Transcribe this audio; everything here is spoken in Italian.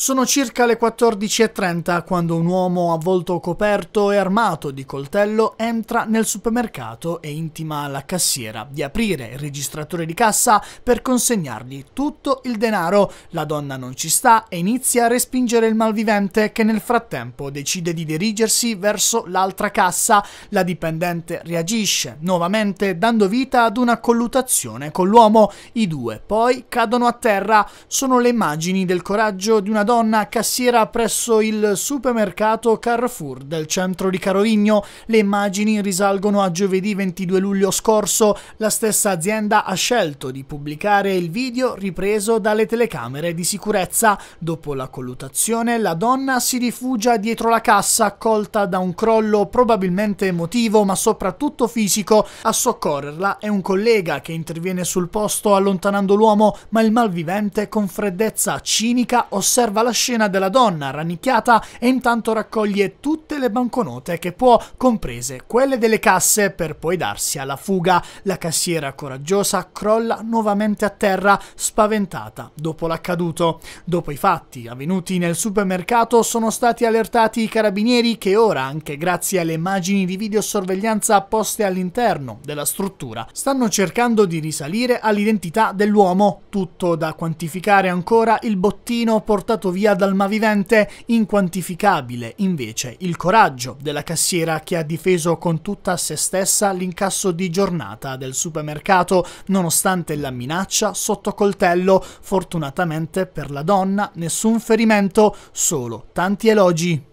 Sono circa le 14.30 quando un uomo a volto coperto e armato di coltello entra nel supermercato e intima alla cassiera di aprire il registratore di cassa per consegnargli tutto il denaro. La donna non ci sta e inizia a respingere il malvivente che nel frattempo decide di dirigersi verso l'altra cassa. La dipendente reagisce nuovamente dando vita ad una colluttazione con l'uomo. I due poi cadono a terra. Sono le immagini del coraggio di una donna donna cassiera presso il supermercato Carrefour del centro di Carorigno. Le immagini risalgono a giovedì 22 luglio scorso. La stessa azienda ha scelto di pubblicare il video ripreso dalle telecamere di sicurezza. Dopo la colluttazione, la donna si rifugia dietro la cassa, colta da un crollo probabilmente emotivo ma soprattutto fisico. A soccorrerla è un collega che interviene sul posto allontanando l'uomo, ma il malvivente con freddezza cinica osserva osserva la scena della donna rannicchiata e intanto raccoglie tutte le banconote che può, comprese quelle delle casse, per poi darsi alla fuga. La cassiera coraggiosa crolla nuovamente a terra, spaventata dopo l'accaduto. Dopo i fatti avvenuti nel supermercato sono stati allertati i carabinieri che ora, anche grazie alle immagini di videosorveglianza poste all'interno della struttura, stanno cercando di risalire all'identità dell'uomo, tutto da quantificare ancora il bottino portato portato via malvivente, inquantificabile, invece, il coraggio della cassiera che ha difeso con tutta se stessa l'incasso di giornata del supermercato, nonostante la minaccia sotto coltello. Fortunatamente per la donna, nessun ferimento, solo tanti elogi.